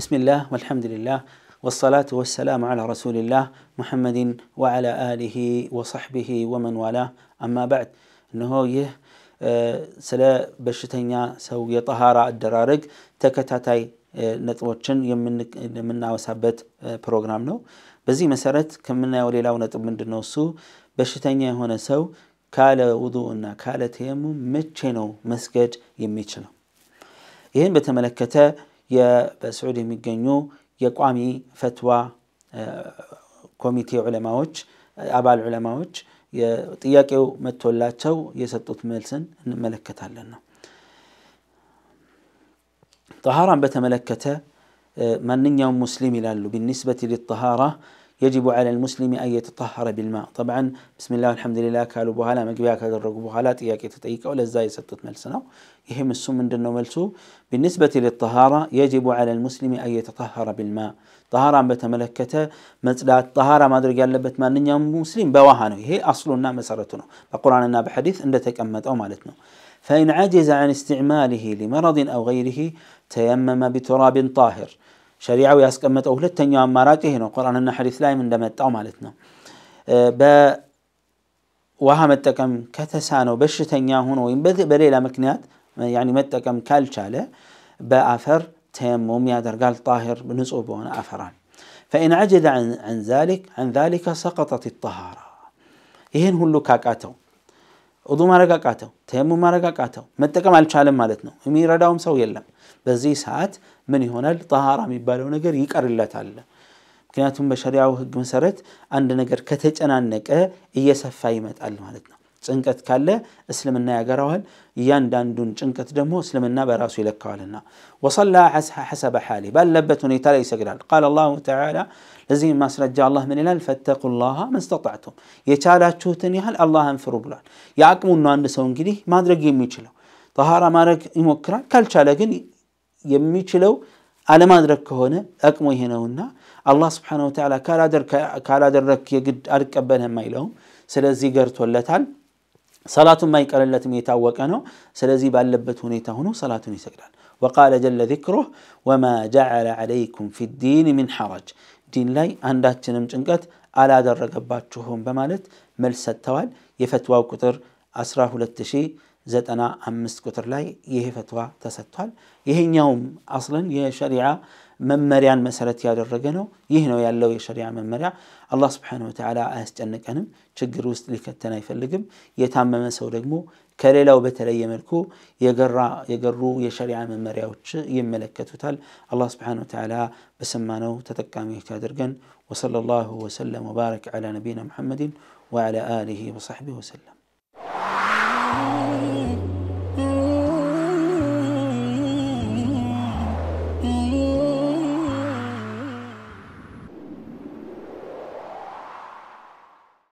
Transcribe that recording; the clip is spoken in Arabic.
بسم الله والحمد لله والصلاة والسلام على رسول الله محمد وعلى آله وصحبه ومن والاه أما بعد إنه يه سلا بشتنيا سو طهارة الدرارق تكتاتاي نتوتشن يمن من وسابت بروجرام نو بزي مسارات كمنا وليلا ونتب من دنوسو بشتنيا هنا سو كالا وضوءنا كالا تيمو متشنو مسجد يميتشنو يهن بتملكته በስዑድ የሚገኙ የቋሚ ፈትዋ ኮሚቴ ዑለማዎች አባል ዑለማዎች ጥያቄው መጥቶላቸው የሰጡት መልስን እንመለከታለን ነው። ጠሃራን በተመለከተ ማንኛውም ሙስሊም ይላሉ ቢኒስበት ሊጠሃራ يجب على المسلم أن يتطهر بالماء طبعا بسم الله الحمد لله كالو بوهالا مقبيا كادر بوهالا تياكي تتأيك ولا زاي ستت ملسنو يهم السم من دنو ملسو بالنسبة للطهارة يجب على المسلم أن يتطهر بالماء طهارة بتملكته مثل طهارة ما أدري قال لبت ما نن مسلم بوهانو هي أصلنا مسارتنا القرآن النا بحديث عند تكمت أو مالتنا فإن عجز عن استعماله لمرض أو غيره تيمم بتراب طاهر ሸሪዓው ያስቀመጠው ሁለተኛው አማራጭ ይሄ ነው። ቁርአንና ሐዲስ ላይም እንደመጣው ማለት ነው። በውሃ መጠቀም ከተሳነው በሽተኛ ሆኖ ወይም በሌላ ምክንያት መጠቀም ካልቻለ በአፈር ተየሙም ያደርጋል። ጣሂር ንጹህ በሆነ አፈራል። ፈኢን ዐጀዘ ዐን ዛሊክ ሰቀጠት ጣሃራ ይህን ሁሉ ካቃተው ኡዱ ማድረግ አቃተው፣ ማረጋቃተው ማድረግ አቃተው፣ መጠቀም አልቻለም ማለት ነው። የሚረዳውም ሰው የለም። በዚህ ሰዓት ምን ይሆናል? ጠሃራ የሚባለው ነገር ይቀርለታል። ምክንያቱም በሸሪያው ህግ መሰረት አንድ ነገር ከተጨናነቀ እየሰፋ ይመጣል ማለት ነው። ጭንቀት ካለ እስልምና ያገራዋል እያንዳንዱን ጭንቀት ደግሞ እስልምና በራሱ ይለካዋልና ወሰላ ሐሰበ ሓሊ ባለበት ሁኔታ ላይ ይሰግዳል ቃል አላሁ ተዓላ ለዚህ ማስረጃ አላህ ምን ይላል ፈተቁ ላሃ መንስተጣዕቱም የቻላችሁትን ያህል አላህን ፍሩ ብሏል የአቅሙን ነው አንድ ሰው እንግዲህ ማድረግ የሚችለው ጠሃራ ማድረግ ይሞክራል ካልቻለ ግን የሚችለው አለማድረግ ከሆነ አቅሙ ይሄ ነውና አላህ ስብሓነ ወተዓላ ካላደረክ የግድ አልቀበልህም አይለውም ስለዚህ ገርቶለታል صلاة ما يقال التي يتاوك أنه سلزي باللبت هنيتا صلاة يسجدان وقال جل ذكره وما جعل عليكم في الدين من حرج دين لاي عنداتنم جنقت على درقباتشهم بمالت ملسة توال يفتوى كتر أسراه أسرى زت أنا أمس كتر لاي يهي فتوى توال يهي يوم أصلا يهي شريعة መመሪያን መሰረት ያደረገ ነው። ይህ ነው ያለው የሸሪያ መመሪያ። አላህ ስብሓነ ወተዓላ አያስጨንቀንም፣ ችግር ውስጥ ሊከተን አይፈልግም። የታመመ ሰው ደግሞ ከሌላው በተለየ መልኩ የገሩ የሸሪዓ መመሪያዎች ይመለከቱታል። አላህ ስብሓነ ወተዓላ በሰማነው ተጠቃሚዎች ያድርገን። ወሰለ ላሁ ወሰለም ወባረክ ዓላ ነቢና ሙሐመድን ወዓላ አሊህ ወሰሕቢህ ወሰለም።